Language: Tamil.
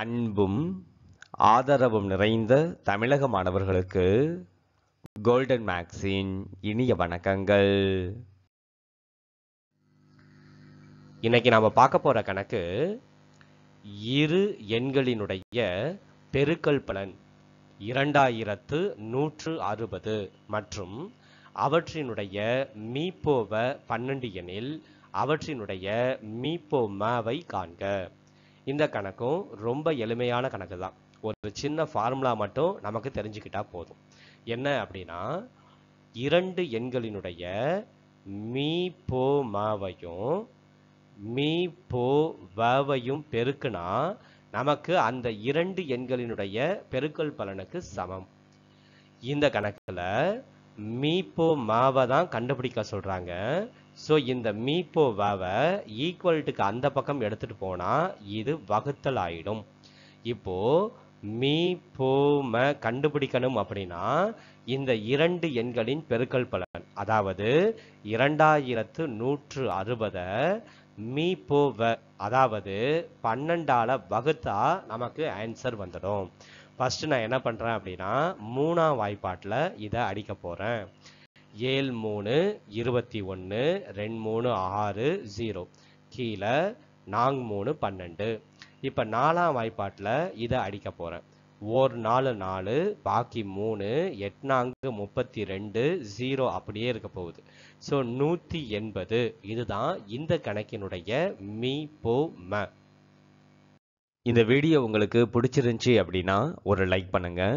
அன்பும் ஆதரவும் நிறைந்த தமிழக மாணவர்களுக்கு கோல்டன் மேக்ஸின் இனிய வணக்கங்கள் இன்னைக்கு நாம் பார்க்க போகிற கணக்கு இரு எண்களினுடைய பெருக்கல் பலன் இரண்டாயிரத்து நூற்று அறுபது மற்றும் அவற்றினுடைய மீப்போவ பன்னெண்டு எனில் அவற்றினுடைய மாவை காண்க இந்த கணக்கும் ரொம்ப எளிமையான கணக்கு தான் ஒரு சின்ன ஃபார்முலா மட்டும் நமக்கு தெரிஞ்சுக்கிட்டா போதும் என்ன அப்படின்னா இரண்டு எண்களினுடைய மீ போ மாவையும் மீ போ வவையும் பெருக்குனா நமக்கு அந்த இரண்டு எண்களினுடைய பெருக்கல் பலனுக்கு சமம் இந்த கணக்கில் மீ போ மாவை தான் கண்டுபிடிக்க சொல்கிறாங்க ஸோ இந்த மீப்போ வேவை ஈக்குவல்ட்டுக்கு அந்த பக்கம் எடுத்துகிட்டு போனால் இது வகுத்தல் ஆயிடும் இப்போது மீ போம கண்டுபிடிக்கணும் அப்படின்னா இந்த இரண்டு எண்களின் பெருக்கல் பலன் அதாவது இரண்டாயிரத்து நூற்று அறுபதை மீ போவ அதாவது பன்னெண்டால் வகுத்தா நமக்கு ஆன்சர் வந்துடும் ஃபஸ்ட்டு நான் என்ன பண்ணுறேன் அப்படின்னா மூணாம் வாய்ப்பாட்டில் இதை அடிக்க போகிறேன் ஏழு மூணு இருபத்தி ஒன்று ரெண்டு மூணு ஆறு ஜீரோ கீழே நாங் மூணு பன்னெண்டு இப்போ நாலாம் வாய்ப்பாட்டில் இதை அடிக்க போகிறேன் ஒரு நாலு நாலு பாக்கி மூணு எட்நான்கு முப்பத்தி ரெண்டு ஜீரோ அப்படியே இருக்க போகுது ஸோ நூற்றி எண்பது இதுதான் இந்த கணக்கினுடைய மீ போ ம இந்த வீடியோ உங்களுக்கு பிடிச்சிருந்துச்சி அப்படின்னா ஒரு லைக் பண்ணுங்கள்